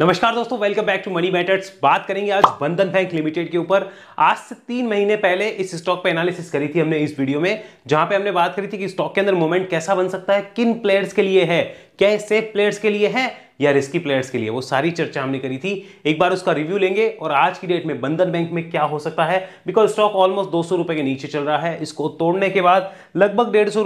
नमस्कार दोस्तों welcome back to Money Matters बात करेंगे आज बंधन बैंक लिमिटेड के ऊपर आज से तीन महीने पहले इस स्टॉक पे एनालिसिस करी थी हमने इस वीडियो में जहां पे हमने बात करी थी कि स्टॉक के अंदर मोमेंट कैसा बन सकता है किन प्लेयर्स के लिए है क्या ये सेफ प्लेयर्स के लिए है या रिस्की प्लेयर्स के लिए वो सारी चर्चा हमने करी थी एक बार उसका रिव्यू लेंगे और आज की डेट में बंधन बैंक में क्या हो सकता है बिकॉज स्टॉक ऑलमोस्ट दो रुपए के नीचे चल रहा है इसको तोड़ने के बाद लगभग डेढ़ सौ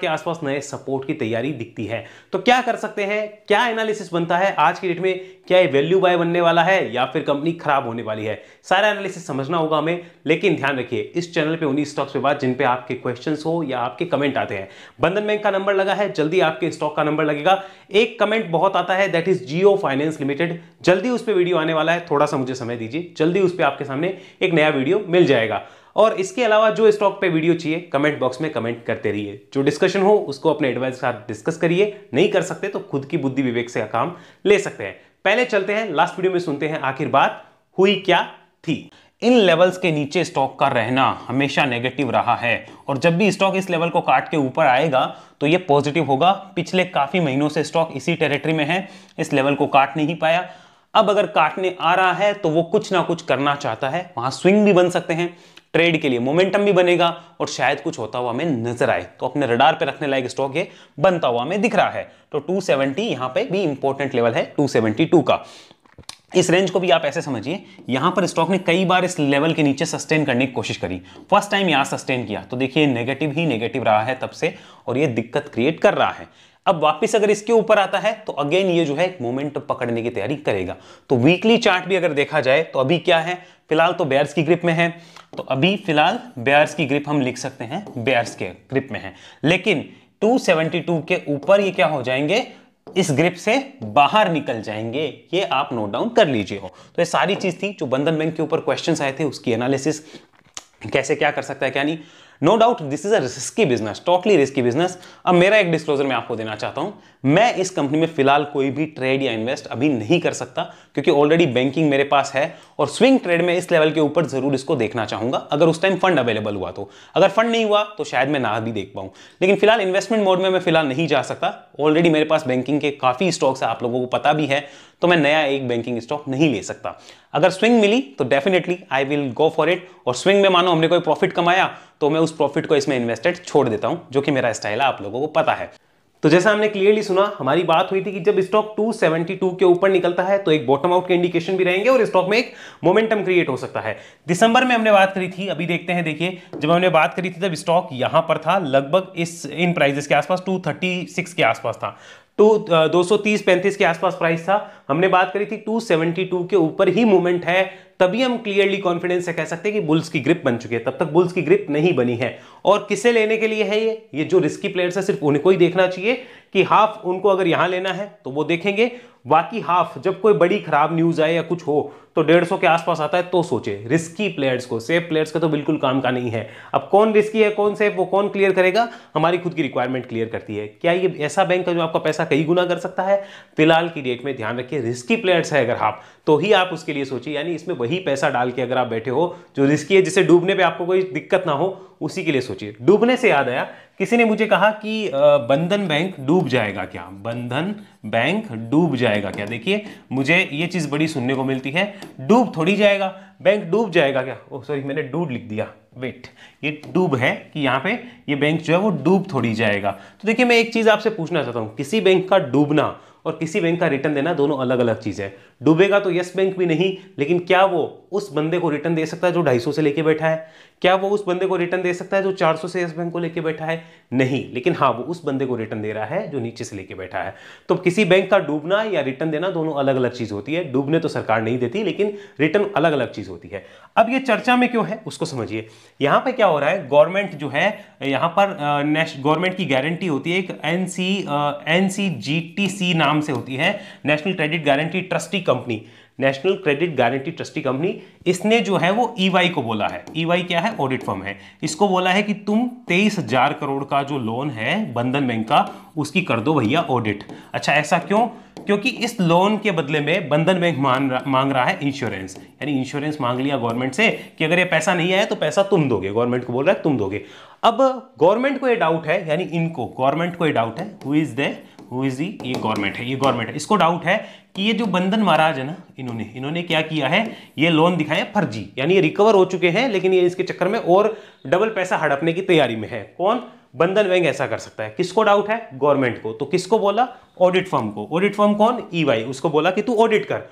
के आसपास नए सपोर्ट की तैयारी दिखती है तो क्या कर सकते हैं क्या एनालिसिस बनता है आज की डेट में क्या ये वैल्यू बाय बनने वाला है या फिर कंपनी खराब होने वाली है सारा एनालिसिस समझना होगा हमें लेकिन ध्यान रखिए इस चैनल पे उन्हीं स्टॉक्स पे बात जिन पे आपके क्वेश्चंस हो या आपके कमेंट आते हैं बंधन बैंक का नंबर लगा है जल्दी आपके स्टॉक का नंबर लगेगा रखिएगा एक कमेंट बहुत आता है that is Jio Finance Limited जल्दी उस पर वीडियो आने वाला है थोड़ा सा मुझे समय दीजिए जल्दी उस पर आपके सामने एक नया वीडियो मिल जाएगा और इसके अलावा जो स्टॉक पे वीडियो चाहिए कमेंट बॉक्स में कमेंट करते रहिए जो डिस्कशन हो उसको अपने एडवाइस के साथ डिस्कस करिए नहीं कर सकते तो खुद की बुद्धि विवेक से काम ले सकते हैं पहले चलते हैं लास्ट वीडियो में सुनते हैं आखिर बात हुई क्या थी इन लेवल्स के नीचे स्टॉक का रहना हमेशा नेगेटिव रहा है और जब भी स्टॉक इस लेवल को काट के ऊपर आएगा तो ये पॉजिटिव होगा पिछले काफ़ी महीनों से स्टॉक इसी टेरिटरी में है इस लेवल को काट नहीं पाया अब अगर काटने आ रहा है तो वो कुछ ना कुछ करना चाहता है वहाँ स्विंग भी बन सकते हैं ट्रेड के लिए मोमेंटम भी बनेगा और शायद कुछ होता हुआ हमें नजर आए तो अपने रडार पे रखने लायक स्टॉक ये बनता हुआ हमें दिख रहा है तो 270 यहाँ पे भी इंपॉर्टेंट लेवल है 272 का इस रेंज को भी आप ऐसे समझिए यहां पर स्टॉक ने कई बार इस लेवल के नीचे सस्टेन करने की कोशिश करी फर्स्ट टाइम यहां सस्टेन किया तो देखिए नेगेटिव ही नेगेटिव रहा है तब से और ये दिक्कत क्रिएट कर रहा है अब वापस अगर इसके ऊपर आता है तो अगेन ये जो है मोमेंट पकड़ने की तैयारी करेगा तो वीकली चार्ट भी अगर देखा जाए तो अभी क्या है फिलहाल तो बेयर्स की ग्रिप में है तो अभी फिलहाल बेयर्स की ग्रिप हम लिख सकते हैं बेयर्स के ग्रिप में है लेकिन 272 के ऊपर ये क्या हो जाएंगे इस ग्रिप से बाहर निकल जाएंगे ये आप नोट डाउन कर लीजिए हो तो ये सारी चीज़ थी जो बंधन बैंक के ऊपर क्वेश्चंस आए थे उसकी एनालिसिस कैसे क्या कर सकता है क्या नहीं no doubt this is a risky business totally risky business अब मेरा एक डिस्क्लोजर मैं आपको देना चाहता हूं मैं इस कंपनी में फिलहाल कोई भी ट्रेड या इन्वेस्ट अभी नहीं कर सकता क्योंकि ऑलरेडी बैंकिंग मेरे पास है और स्विंग ट्रेड में इस लेवल के ऊपर जरूर इसको देखना चाहूंगा अगर उस टाइम फंड अवेलेबल हुआ तो अगर फंड नहीं हुआ तो शायद मैं ना भी देख पाऊं लेकिन फिलहाल इन्वेस्टमेंट मोड में मैं फिलहाल नहीं जा सकता ऑलरेडी मेरे पास बैंकिंग के काफी स्टॉक्स है आप लोगों को पता भी है तो मैं नया एक बैंकिंग स्टॉक नहीं ले सकता अगर स्विंग मिली तो definitely I will go for it और स्विंग में मानो हमने कोई प्रॉफिट कमाया तो मैं उस प्रॉफिट को इसमें इन्वेस्टेड छोड़ देता हूं जो कि मेरा स्टाइल है आप लोगों को पता है तो जैसा हमने क्लियरली सुना हमारी बात हुई थी कि जब स्टॉक 272 के ऊपर निकलता है तो एक बॉटम आउट के इंडिकेशन भी रहेंगे और स्टॉक में एक मोमेंटम क्रिएट हो सकता है दिसंबर में हमने बात करी थी अभी देखते हैं देखिए जब हमने बात करी थी तब स्टॉक यहां पर था लगभग इस इन प्राइजेस के आसपास 236 के आसपास था टू दो सौ तीस पैंतीस के आसपास प्राइस था हमने बात करी थी टू सेवेंटी टू के ऊपर ही मूवमेंट है तभी हम क्लियरली कॉन्फिडेंस से कह सकते हैं कि बुल्स की ग्रिप बन चुकी है तब तक बुल्स की ग्रिप नहीं बनी है और किसे लेने के लिए है ये ये जो रिस्की प्लेयर्स है सिर्फ उनको ही देखना चाहिए कि हाफ उनको अगर यहां लेना है तो वो देखेंगे बाकी हाफ जब कोई बड़ी खराब न्यूज आए या कुछ हो तो डेढ़ सौ के आसपास आता है तो सोचे रिस्की प्लेयर्स को सेफ प्लेयर्स का तो बिल्कुल काम का नहीं है अब कौन रिस्की है कौन सेफ वो कौन क्लियर करेगा हमारी खुद की रिक्वायरमेंट क्लियर करती है क्या ये ऐसा बैंक है जो आपका पैसा कई गुना कर सकता है फिलहाल की डेट में ध्यान रखिए रिस्की प्लेयर्स है अगर हाफ तो ही आप उसके लिए सोचिए यानी इसमें वही पैसा डाल के अगर आप बैठे हो जो रिस्की है जिसे डूबने पर आपको कोई दिक्कत ना हो उसी के लिए सोचिए डूबने से याद आया किसी ने मुझे कहा कि बंधन बैंक डूब जाएगा क्या बंधन बैंक डूब जाएगा क्या देखिए मुझे ये चीज़ बड़ी सुनने को मिलती है डूब थोड़ी जाएगा बैंक डूब जाएगा क्या ओह सॉरी मैंने डूब लिख दिया वेट ये डूब है कि यहाँ पे ये बैंक जो है वो डूब थोड़ी जाएगा तो देखिए मैं एक चीज़ आपसे पूछना चाहता हूँ किसी बैंक का डूबना और किसी बैंक का रिटर्न देना दोनों अलग अलग चीज़ है डूबेगा तो यस बैंक भी नहीं लेकिन क्या वो उस बंदे को रिटर्न दे सकता है जो ढाई से लेके बैठा है क्या वो उस बंदे को रिटर्न दे सकता है जो 400 से यस बैंक को लेके बैठा है नहीं लेकिन हाँ वो उस बंदे को रिटर्न दे रहा है जो नीचे से लेके बैठा है तो किसी बैंक का डूबना या रिटर्न देना दोनों अलग अलग चीज़ होती है डूबने तो सरकार नहीं देती लेकिन रिटर्न अलग अलग चीज़ होती है अब ये चर्चा में क्यों है उसको समझिए यहां पर क्या हो रहा है गवर्नमेंट जो है यहां पर गवर्नमेंट की गारंटी होती है एक एनसी एनसीजीटीसी नाम से होती है national credit guarantee trustee company national credit guarantee trustee company इसने जो है वो ईवाई e को बोला है ईवाई e क्या है ऑडिट फर्म है इसको बोला है कि तुम तेईस हजार करोड़ का जो लोन है बंधन बैंक का उसकी कर दो भैया ऑडिट अच्छा ऐसा क्यों क्योंकि इस लोन के बदले में बंधन बैंक मांग रहा है इंश्योरेंस यानी इंश्योरेंस मांग लिया गवर्नमेंट से कि अगर ये पैसा नहीं आया तो पैसा तुम दोगे गवर्नमेंट को बोल रहा है तुम दोगे अब गवर्नमेंट को ये डाउट है यानी इनको गवर्नमेंट को ये डाउट है who is the who is the ये गवर्नमेंट है ये गवर्नमेंट है इसको डाउट है कि ये जो बंधन महाराज है ना इन्होंने इन्होंने क्या किया है ये लोन दिखाया फर्जी यानी ये रिकवर हो चुके हैं लेकिन ये इसके चक्कर में और डबल पैसा हड़पने की तैयारी में है कौन बंधन बैंक ऐसा कर सकता है किसको डाउट है गवर्नमेंट को तो किसको बोला ऑडिट फर्म को ऑडिट फर्म कौन ई e उसको बोला कि तू ऑडिट कर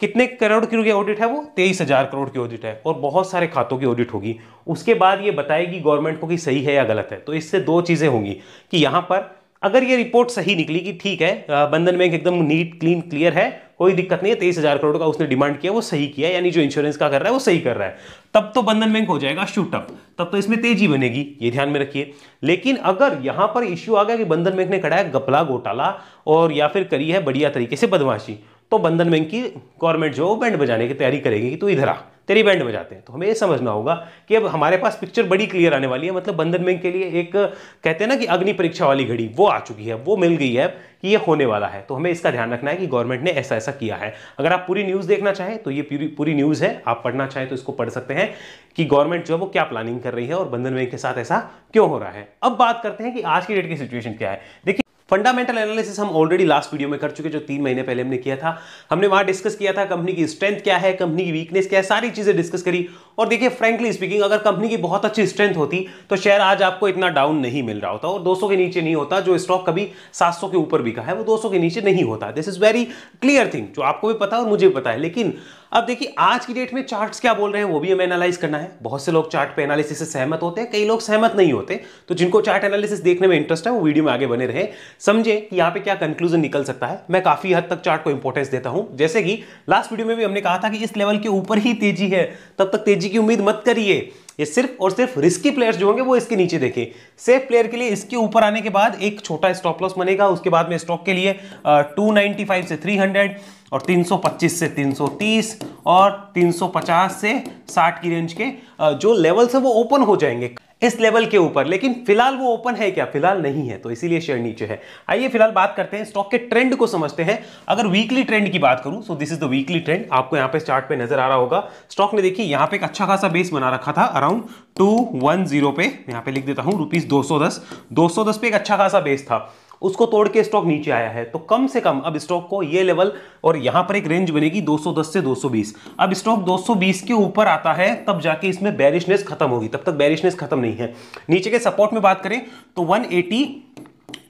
कितने करोड़ की ऑडिट है वो तेईस हज़ार करोड़ की ऑडिट है और बहुत सारे खातों की ऑडिट होगी उसके बाद ये बताएगी गवर्नमेंट को कि सही है या गलत है तो इससे दो चीज़ें होंगी कि यहाँ पर अगर ये रिपोर्ट सही निकली कि ठीक है बंधन बैंक एकदम नीट क्लीन क्लियर है कोई दिक्कत नहीं है तेईस हजार करोड़ का उसने डिमांड किया वो सही किया यानी जो इंश्योरेंस का कर रहा है वो सही कर रहा है तब तो बंधन बैंक हो जाएगा शूटअप तब तो इसमें तेजी बनेगी ये ध्यान में रखिए लेकिन अगर यहां पर इश्यू आ गया कि बंधन बैंक ने कड़ा है गपला घोटाला और या फिर करी है बढ़िया तरीके से बदमाशी तो बंधन बैंक की गवर्नमेंट जो बैंड बजाने की तैयारी करेगी कि इधर आ तेरी बैंड बजाते हैं तो हमें ये समझना होगा कि अब हमारे पास पिक्चर बड़ी क्लियर आने वाली है मतलब बंधन बैंक के लिए एक कहते हैं ना कि अग्नि परीक्षा वाली घड़ी वो आ चुकी है वो मिल गई है कि ये होने वाला है तो हमें इसका ध्यान रखना है कि गवर्नमेंट ने ऐसा ऐसा किया है अगर आप पूरी न्यूज़ देखना चाहें तो ये पूरी पूरी न्यूज़ है आप पढ़ना चाहें तो इसको पढ़ सकते हैं कि गवर्नमेंट जो है वो क्या प्लानिंग कर रही है और बंधन बैंक के साथ ऐसा क्यों हो रहा है अब बात करते हैं कि आज की डेट की सिचुएशन क्या है देखिए फंडामेंटल एनालिसिस हम ऑलरेडी लास्ट वीडियो में कर चुके जो तीन महीने पहले हमने किया था हमने वहां डिस्कस किया था कंपनी की स्ट्रेंथ क्या है कंपनी की वीकनेस क्या है सारी चीजें डिस्कस करी और देखिए फ्रेंकली स्पीकिंग अगर कंपनी की बहुत अच्छी स्ट्रेंथ होती तो शेयर आज आपको इतना डाउन नहीं मिल रहा होता और 200 के नीचे नहीं होता जो स्टॉक कभी 700 के ऊपर बिका है वो 200 के नीचे नहीं होता this is very clear thing जो आपको भी पता है और मुझे भी पता है लेकिन अब देखिए आज की डेट में चार्ट्स क्या बोल रहे हैं वो भी हमें एनालाइज करना है बहुत से लोग चार्ट पे एनालिसिस से सहमत होते हैं कई लोग सहमत नहीं होते तो जिनको चार्ट एनालिसिस देखने में इंटरेस्ट है वो वीडियो में आगे बने रहे समझे कि यहाँ पे क्या कंक्लूजन निकल सकता है मैं काफी हद तक चार्ट को इंपॉर्टेंस देता हूं जैसे कि लास्ट वीडियो में भी हमने कहा था कि इस लेवल के ऊपर ही तेजी है तब तक तेजी तेजी की उम्मीद मत करिए ये सिर्फ और सिर्फ रिस्की प्लेयर्स जो होंगे वो इसके नीचे देखें सेफ प्लेयर के लिए इसके ऊपर आने के बाद एक छोटा स्टॉप लॉस बनेगा उसके बाद में स्टॉक के लिए टू नाइन्टी से थ्री और 325 से 330 और 350 से 60 की रेंज के जो लेवल्स है वो ओपन हो जाएंगे इस लेवल के ऊपर लेकिन फिलहाल वो ओपन है क्या फिलहाल नहीं है तो इसीलिए शेयर नीचे है आइए फिलहाल बात करते हैं स्टॉक के ट्रेंड को समझते हैं अगर वीकली ट्रेंड की बात करूं so this is the weekly trend आपको यहां पे चार्ट पे नजर आ रहा होगा स्टॉक ने देखिए यहां पे एक अच्छा खासा बेस बना रखा था अराउंड टू वन जीरो पे यहां पे लिख देता हूं रुपीज दो सौ दस पे एक अच्छा खासा बेस था उसको तोड़ के स्टॉक नीचे आया है तो कम से कम अब स्टॉक को ये लेवल और यहां पर एक रेंज बनेगी 210 से 220 अब स्टॉक 220 के ऊपर आता है तब जाके इसमें बैरिशनेस खत्म होगी तब तक बैरिशनेस खत्म नहीं है नीचे के सपोर्ट में बात करें तो 180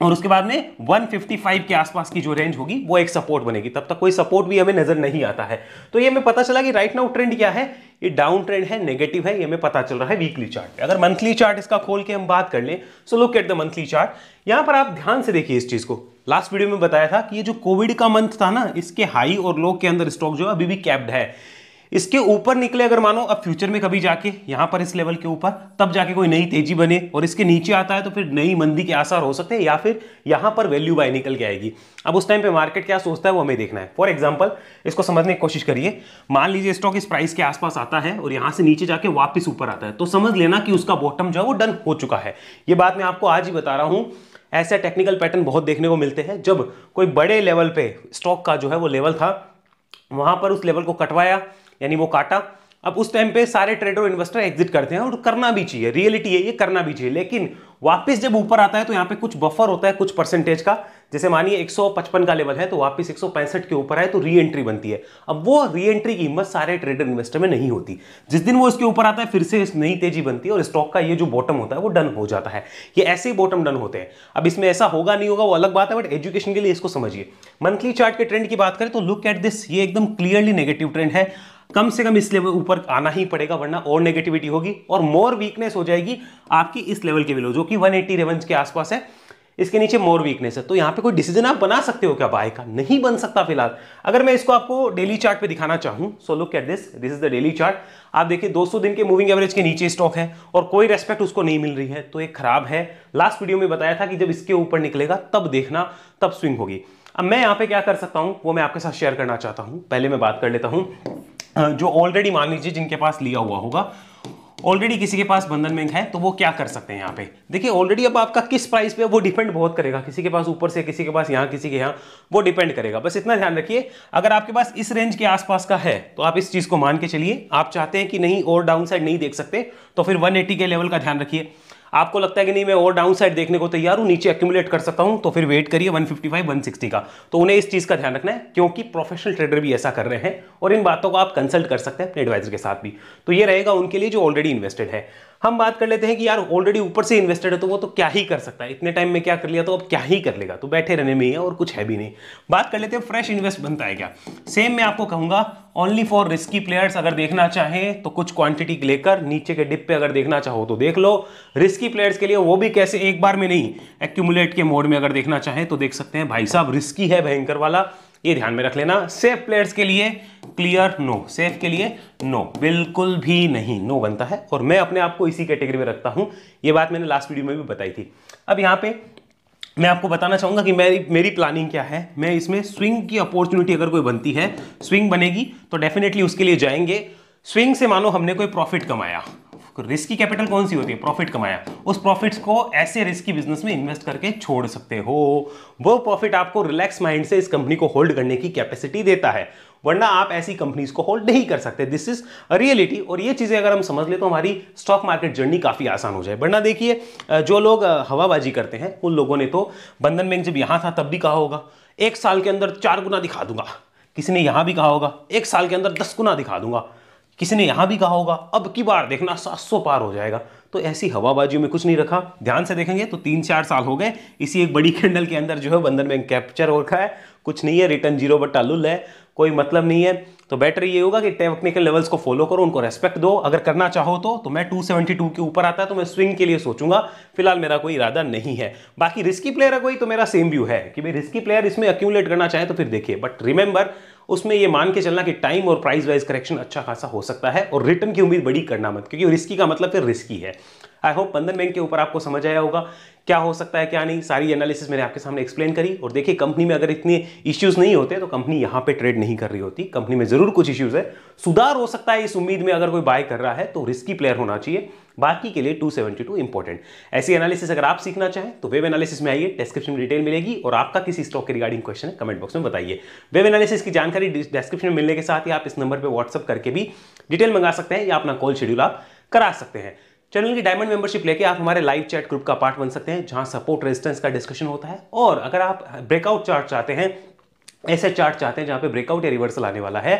और उसके बाद में 155 के आसपास की जो रेंज होगी वो एक सपोर्ट बनेगी तब तक कोई सपोर्ट भी हमें नजर नहीं आता है तो ये हमें पता चला कि राइट नाउ ट्रेंड क्या है ये डाउन ट्रेंड है नेगेटिव है ये हमें पता चल रहा है वीकली चार्ट पे अगर मंथली चार्ट इसका खोल के हम बात कर लें so look at the monthly chart यहाँ पर आप ध्यान से देखिए इस चीज़ को लास्ट वीडियो में बताया था कि ये जो कोविड का मंथ था ना इसके हाई और लो के अंदर स्टॉक जो है अभी भी कैप्ड है इसके ऊपर निकले अगर मानो अब फ्यूचर में कभी जाके यहां पर इस लेवल के ऊपर तब जाके कोई नई तेजी बने और इसके नीचे आता है तो फिर नई मंदी के आसार हो सकते हैं या फिर यहां पर वैल्यू बाय निकल के आएगी अब उस टाइम पे मार्केट क्या सोचता है वो हमें देखना है फॉर एग्जाम्पल इसको समझने की कोशिश करिए मान लीजिए स्टॉक इस प्राइस के आसपास आता है और यहां से नीचे जाके वापिस ऊपर आता है तो समझ लेना कि उसका बॉटम जो है वो डन हो चुका है ये बात मैं आपको आज ही बता रहा हूं ऐसे टेक्निकल पैटर्न बहुत देखने को मिलते हैं जब कोई बड़े लेवल पे स्टॉक का जो है वो लेवल था वहां पर उस लेवल को कटवाया यानी वो काटा अब उस टाइम पे सारे ट्रेडर और इन्वेस्टर एग्जिट करते हैं और करना भी चाहिए रियलिटी है ये करना भी चाहिए लेकिन वापस जब ऊपर आता है तो यहाँ पे कुछ बफर होता है कुछ परसेंटेज का जैसे मानिए 155 का लेवल है तो वापस 165 के ऊपर आए तो री एंट्री बनती है अब वो री एंट्री की हिम्मत सारे ट्रेडर इन्वेस्टर में नहीं होती जिस दिन वो इसके ऊपर आता है फिर से नई तेजी बनती है और स्टॉक का ये जो बॉटम होता है वो डन हो जाता है ये ऐसे ही बॉटम डन होते हैं अब इसमें ऐसा होगा नहीं होगा वो अलग बात है बट एजुकेशन के लिए इसको समझिए मंथली चार्ट के ट्रेंड की बात करें तो लुक एट दिस ये एकदम क्लियरली नेगेटिव ट्रेंड है कम से कम इस लेवल ऊपर आना ही पड़ेगा वरना और नेगेटिविटी होगी और मोर वीकनेस हो जाएगी आपकी इस लेवल के बिलो जो कि 180 एट्टी रेवन के आसपास है इसके नीचे मोर वीकनेस है तो यहाँ पे कोई डिसीजन आप बना सकते हो क्या बाय का नहीं बन सकता फिलहाल अगर मैं इसको आपको डेली चार्ट पे दिखाना चाहूँ so look at this this is the daily chart आप देखिए 200 दिन के मूविंग एवरेज के नीचे स्टॉक है और कोई रेस्पेक्ट उसको नहीं मिल रही है तो ये खराब है लास्ट वीडियो में बताया था कि जब इसके ऊपर निकलेगा तब देखना तब स्विंग होगी अब मैं यहाँ पे क्या कर सकता हूँ वो मैं आपके साथ शेयर करना चाहता हूँ पहले मैं बात कर लेता हूँ जो ऑलरेडी मान लीजिए जिनके पास लिया हुआ होगा ऑलरेडी किसी के पास बंधन बैंक है तो वो क्या कर सकते हैं यहाँ पे देखिए ऑलरेडी अब आपका किस प्राइस पे वो डिपेंड बहुत करेगा किसी के पास ऊपर से किसी के पास यहाँ किसी के यहाँ वो डिपेंड करेगा बस इतना ध्यान रखिए अगर आपके पास इस रेंज के आसपास का है तो आप इस चीज़ को मान के चलिए आप चाहते हैं कि नहीं और डाउन साइड नहीं देख सकते तो फिर वन के लेवल का ध्यान रखिए आपको लगता है कि नहीं मैं और डाउन साइड देखने को तैयार हूँ नीचे एक्यूमुलेट कर सकता हूँ तो फिर वेट करिए 155 160 का तो उन्हें इस चीज़ का ध्यान रखना है क्योंकि प्रोफेशनल ट्रेडर भी ऐसा कर रहे हैं और इन बातों को आप कंसल्ट कर सकते हैं अपने एडवाइजर के साथ भी तो ये रहेगा उनके लिए जो ऑलरेडी इन्वेस्टेड है हम बात कर लेते हैं कि यार ऑलरेडी ऊपर से इन्वेस्टेड है तो वो तो क्या ही कर सकता है इतने टाइम में क्या कर लिया तो अब क्या ही कर लेगा तो बैठे रहने में ही है और कुछ है भी नहीं बात कर लेते हैं फ्रेश इन्वेस्ट बनता है क्या सेम मैं आपको कहूंगा ओनली फॉर रिस्की प्लेयर्स अगर देखना चाहें तो कुछ क्वांटिटी लेकर नीचे के डिप पे अगर देखना चाहो तो देख लो रिस्की प्लेयर्स के लिए वो भी कैसे एक बार में नहीं एक्यूमुलेट के मोड में अगर देखना चाहें तो देख सकते हैं भाई साहब रिस्की है भयंकर वाला ये ध्यान में रख लेना सेफ प्लेयर्स के लिए क्लियर नो सेफ के लिए नो बिल्कुल भी नहीं नो बनता है और मैं अपने आप को इसी कैटेगरी में रखता हूं ये बात मैंने लास्ट वीडियो में भी बताई थी अब यहां पे मैं आपको बताना चाहूंगा कि मेरी मेरी प्लानिंग क्या है मैं इसमें स्विंग की अपॉर्चुनिटी अगर कोई बनती है स्विंग बनेगी तो डेफिनेटली उसके लिए जाएंगे स्विंग से मानो हमने कोई प्रॉफिट कमाया रिस्की कैपिटल कौन सी होती है प्रॉफिट कमाया उस प्रॉफिट्स को ऐसे रिस्की बिजनेस में इन्वेस्ट करके छोड़ सकते हो वो प्रॉफिट आपको रिलैक्स माइंड से इस कंपनी को होल्ड करने की कैपेसिटी देता है वरना आप ऐसी कंपनीज को होल्ड नहीं कर सकते दिस इज रियलिटी और ये चीज़ें अगर हम समझ ले तो हमारी स्टॉक मार्केट जर्नी काफ़ी आसान हो जाए वरना देखिए जो लोग हवाबाजी करते हैं उन लोगों ने तो बंधन बैंक जब यहाँ था तब भी कहा होगा एक साल के अंदर चार गुना दिखा दूंगा किसी ने यहाँ भी कहा होगा एक साल के अंदर दस गुना दिखा दूंगा किसी ने यहां भी कहा होगा अब की बार देखना सात सौ पार हो जाएगा तो ऐसी हवाबाजी में कुछ नहीं रखा ध्यान से देखेंगे तो तीन चार साल हो गए इसी एक बड़ी कैंडल के अंदर जो है बंधन बैंक कैप्चर हो रखा है कुछ नहीं है रिटर्न जीरो बट्टा लुल है कोई मतलब नहीं है तो बेटर ये होगा कि टेक्निकल लेवल्स को फॉलो करो उनको रेस्पेक्ट दो अगर करना चाहो तो तो मैं 272 के ऊपर आता है तो मैं स्विंग के लिए सोचूंगा फिलहाल मेरा कोई इरादा नहीं है बाकी रिस्की प्लेयर है कोई तो मेरा सेम व्यू है कि भाई रिस्की प्लेयर इसमें अक्यूमलेट करना चाहे तो फिर देखिए बट रिमेंबर उसमें ये मान के चलना कि टाइम और प्राइस वाइज करेक्शन अच्छा खासा हो सकता है और रिटर्न की उम्मीद बड़ी करना मत क्योंकि रिस्की का मतलब फिर रिस्की है आई होप बंधन बैंक के ऊपर आपको समझ आया होगा क्या हो सकता है क्या नहीं सारी एनालिसिस मैंने आपके सामने एक्सप्लेन करी और देखिए कंपनी में अगर इतने इश्यूज नहीं होते तो कंपनी यहाँ पे ट्रेड नहीं कर रही होती कंपनी में जरूर कुछ इश्यूज है सुधार हो सकता है इस उम्मीद में अगर कोई बाय कर रहा है तो रिस्की प्लेयर होना चाहिए बाकी के लिए 272 इंपॉर्टेंट ऐसी एनालिसिस अगर आप सीखना चाहें तो वेब एनालिसिस में आइए डिस्क्रिप्शन में डिटेल मिलेगी और आपका किसी स्टॉक के रिगार्डिंग क्वेश्चन है कमेंट बॉक्स में बताइए वेब एनालिसिस की जानकारी डिस्क्रिप्शन में मिलने के साथ ही आप इस नंबर पर व्हाट्सअप करके भी डिटेल मंगा सकते हैं या अपना कॉल शेड्यूल आप करा सकते हैं चैनल की डायमंड मेंबरशिप लेके आप हमारे लाइव चैट ग्रुप का पार्ट बन सकते हैं जहां सपोर्ट रेजिस्टेंस का डिस्कशन होता है और अगर आप ब्रेकआउट चार्ट चाहते हैं ऐसे चार्ट चाहते हैं जहां पे ब्रेकआउट या रिवर्सल आने वाला है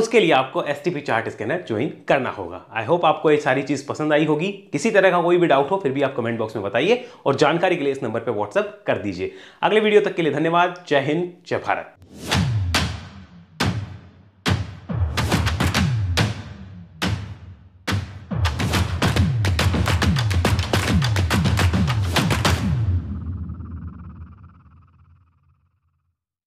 उसके लिए आपको एस चार्ट स्कैनर ज्वाइन करना होगा आई होप आपको ये सारी चीज़ पसंद आई होगी किसी तरह का कोई भी डाउट हो फिर भी आप कमेंट बॉक्स में बताइए और जानकारी के लिए इस नंबर पर व्हाट्सअप कर दीजिए अगले वीडियो तक के लिए धन्यवाद जय हिंद जय भारत